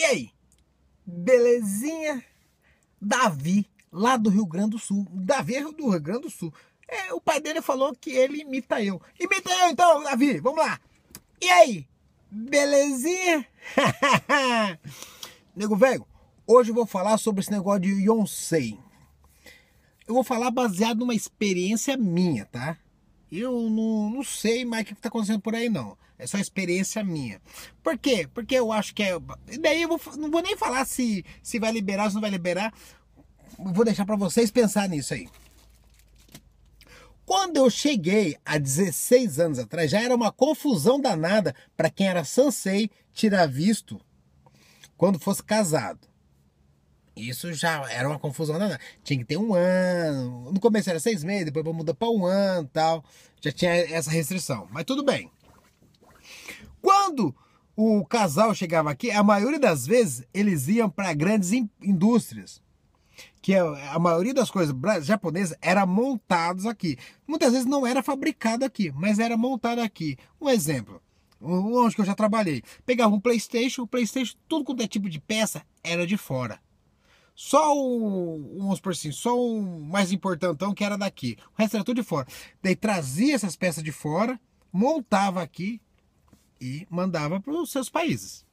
E aí? Belezinha? Davi, lá do Rio Grande do Sul. Davi é do Rio Grande do Sul. É, o pai dele falou que ele imita eu. Imita eu então, Davi, vamos lá. E aí? Belezinha? Nego velho, hoje eu vou falar sobre esse negócio de Yonsei. Eu vou falar baseado numa experiência minha, tá? eu não, não sei mais o que está acontecendo por aí, não. É só experiência minha. Por quê? Porque eu acho que é. Daí eu vou, não vou nem falar se, se vai liberar, se não vai liberar. Vou deixar para vocês pensar nisso aí. Quando eu cheguei há 16 anos atrás, já era uma confusão danada para quem era Sansei tirar visto quando fosse casado. Isso já era uma confusão Tinha que ter um ano. No começo era seis meses, depois muda para um ano tal. Já tinha essa restrição. Mas tudo bem. Quando o casal chegava aqui, a maioria das vezes eles iam para grandes indústrias. Que é, a, maioria das coisas japonesas era montadas aqui. Muitas vezes não era fabricado aqui, mas era montado aqui. Um exemplo onde que eu já trabalhei. Pegava um Playstation, o Playstation, tudo quanto é tipo de peça, era de fora. Só um, vamos assim, só um mais importantão que era daqui. O resto era tudo de fora. Daí trazia essas peças de fora, montava aqui e mandava para os seus países.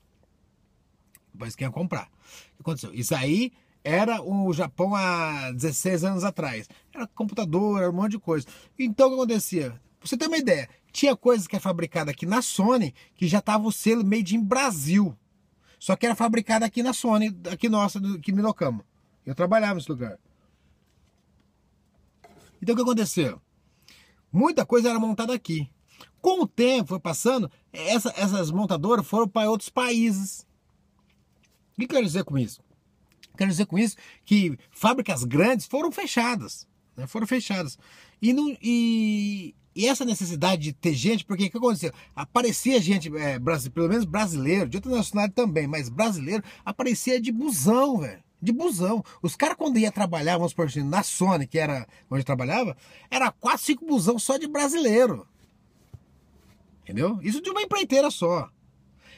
Depois quem ia comprar. O que aconteceu? Isso aí era o Japão há 16 anos atrás. Era computador, era um monte de coisa. Então o que acontecia? você tem uma ideia, tinha coisas que é fabricada aqui na Sony que já tava o selo made in Brasil. Só que era fabricada aqui na Sony, aqui nossa, do que Minocamo. Eu trabalhava nesse lugar. Então o que aconteceu? Muita coisa era montada aqui. Com o tempo foi passando, essa, essas montadoras foram para outros países. O que quero dizer com isso? Quero dizer com isso que fábricas grandes foram fechadas. Né? Foram fechadas. E, não, e e essa necessidade de ter gente, porque o que aconteceu? Aparecia gente, é, pelo menos brasileiro, de outra nacionalidade também, mas brasileiro, aparecia de busão, velho. De busão. Os caras, quando ia trabalhar, vamos por assim, na Sony, que era onde eu trabalhava, era quase cinco busão só de brasileiro. Entendeu? Isso de uma empreiteira só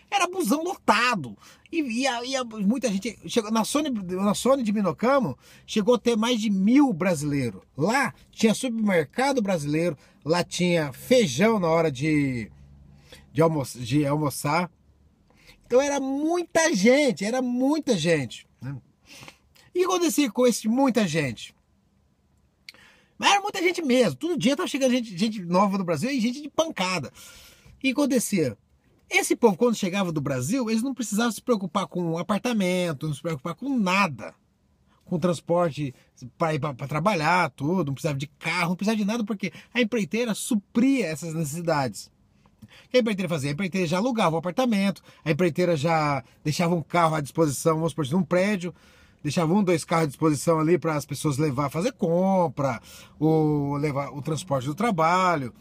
era busão lotado. E, e, e muita gente. Chegou, na, Sony, na Sony de Minocamo, chegou a ter mais de mil brasileiros. Lá tinha supermercado brasileiro, lá tinha feijão na hora de, de, almo, de almoçar. Então era muita gente, era muita gente. Né? E acontecia com esse muita gente? Mas era muita gente mesmo. Todo dia estava chegando gente, gente nova do Brasil e gente de pancada. E acontecia? Esse povo, quando chegava do Brasil, eles não precisavam se preocupar com apartamento, não se preocupar com nada. Com transporte para ir para trabalhar, tudo, não precisava de carro, não precisava de nada, porque a empreiteira supria essas necessidades. O que a empreiteira fazia? A empreiteira já alugava o um apartamento, a empreiteira já deixava um carro à disposição, vamos supor, num prédio, deixava um, dois carros à disposição ali para as pessoas levar, fazer compra, ou levar o transporte do trabalho.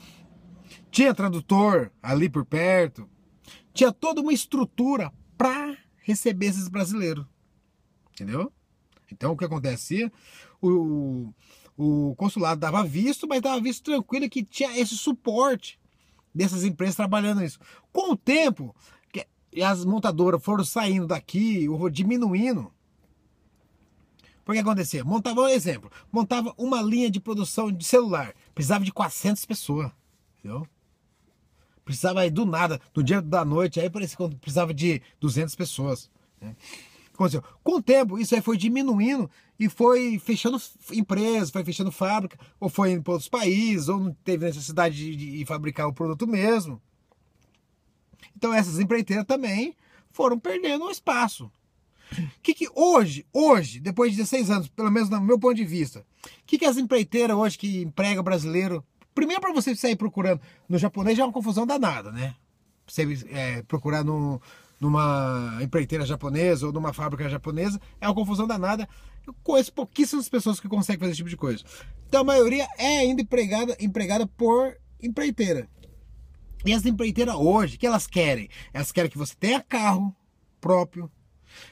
Tinha tradutor ali por perto tinha toda uma estrutura para receber esses brasileiros. Entendeu? Então o que acontecia? O, o consulado dava visto, mas dava visto tranquilo que tinha esse suporte dessas empresas trabalhando isso. Com o tempo, as montadoras foram saindo daqui, diminuindo. O que acontecia? Montava um exemplo, montava uma linha de produção de celular, precisava de 400 pessoas, entendeu? Precisava aí do nada, do dia da noite, aí parecia que precisava de 200 pessoas. Né? Aconteceu. Com o tempo, isso aí foi diminuindo e foi fechando empresas, foi fechando fábrica, ou foi indo para outros países, ou não teve necessidade de, de fabricar o produto mesmo. Então essas empreiteiras também foram perdendo o espaço. Que que hoje, hoje, depois de 16 anos, pelo menos no meu ponto de vista, o que, que as empreiteiras hoje que emprega brasileiro Primeiro, para você sair procurando. No japonês já é uma confusão danada, né? Você é, procurar no, numa empreiteira japonesa ou numa fábrica japonesa é uma confusão danada. Eu conheço pouquíssimas pessoas que conseguem fazer esse tipo de coisa. Então, a maioria é ainda empregada, empregada por empreiteira. E as empreiteiras hoje, o que elas querem? Elas querem que você tenha carro próprio,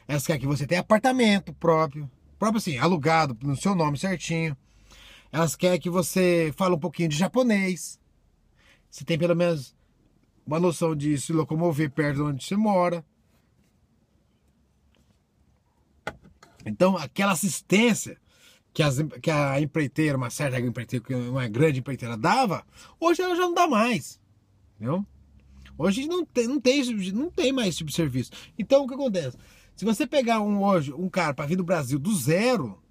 elas querem que você tenha apartamento próprio, próprio assim, alugado no seu nome certinho. Elas querem que você fale um pouquinho de japonês. Você tem pelo menos uma noção de se locomover perto de onde você mora. Então, aquela assistência que, as, que a empreiteira, uma certa empreiteira, uma grande empreiteira dava, hoje ela já não dá mais. Entendeu? Hoje não tem, não tem, não tem mais esse tipo de serviço. Então, o que acontece? Se você pegar um hoje um cara para vir do Brasil do zero,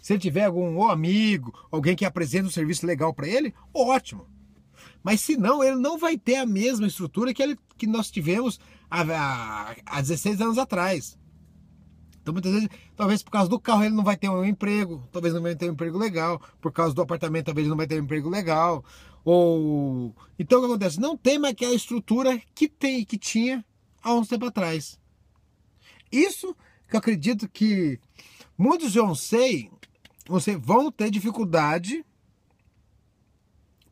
se ele tiver algum amigo, alguém que apresenta um serviço legal para ele, ótimo. Mas se não, ele não vai ter a mesma estrutura que, ele, que nós tivemos há, há, 16 anos atrás. Então, muitas vezes, talvez por causa do carro ele não vai ter um emprego, talvez não vai ter um emprego legal, por causa do apartamento talvez ele não vai ter um emprego legal. Ou então o que acontece? Não tem mais aquela estrutura que tem que tinha há uns tempo atrás. Isso que eu acredito que muitos não sei você vão ter dificuldade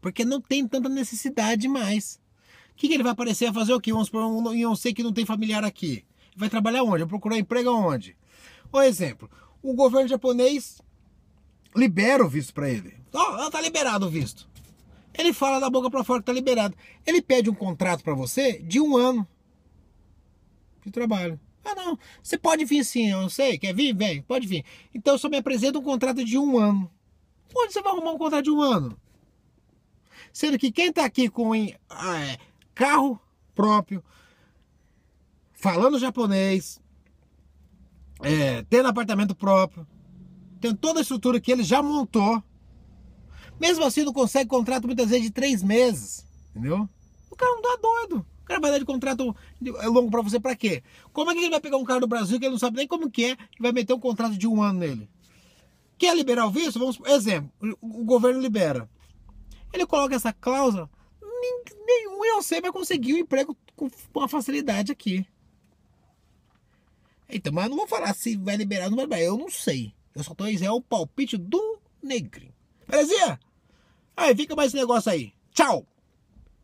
porque não tem tanta necessidade mais. O que, que ele vai aparecer a fazer o quê? Vamos supor, um, eu sei que não tem familiar aqui. Vai trabalhar onde? Vai procurar emprego onde? Por exemplo, o governo japonês libera o visto para ele. Ó, oh, tá liberado o visto. Ele fala da boca para fora que tá liberado. Ele pede um contrato para você de um ano de trabalho. Ah, não, você pode vir sim, eu não sei, quer vir? Vem, pode vir. Então só me apresenta um contrato de um ano. Onde você vai arrumar um contrato de um ano? Sendo que quem está aqui com ah, é, carro próprio, falando japonês, é, tendo apartamento próprio, tendo toda a estrutura que ele já montou, mesmo assim não consegue contrato muitas vezes de três meses, entendeu? O cara não dá doido cara vai dar de contrato é longo para você para quê? Como é que ele vai pegar um cara do Brasil que ele não sabe nem como que é e vai meter um contrato de um ano nele? Quer liberar o visto? Vamos, exemplo, o governo libera. Ele coloca essa cláusula, nenhum eu sei vai conseguir um emprego com uma facilidade aqui. Então, mas eu não vou falar se vai liberar ou não vai liberar. Eu não sei. Eu só tô dizendo é o palpite do negrinho. Belezinha? Aí fica mais esse negócio aí. Tchau!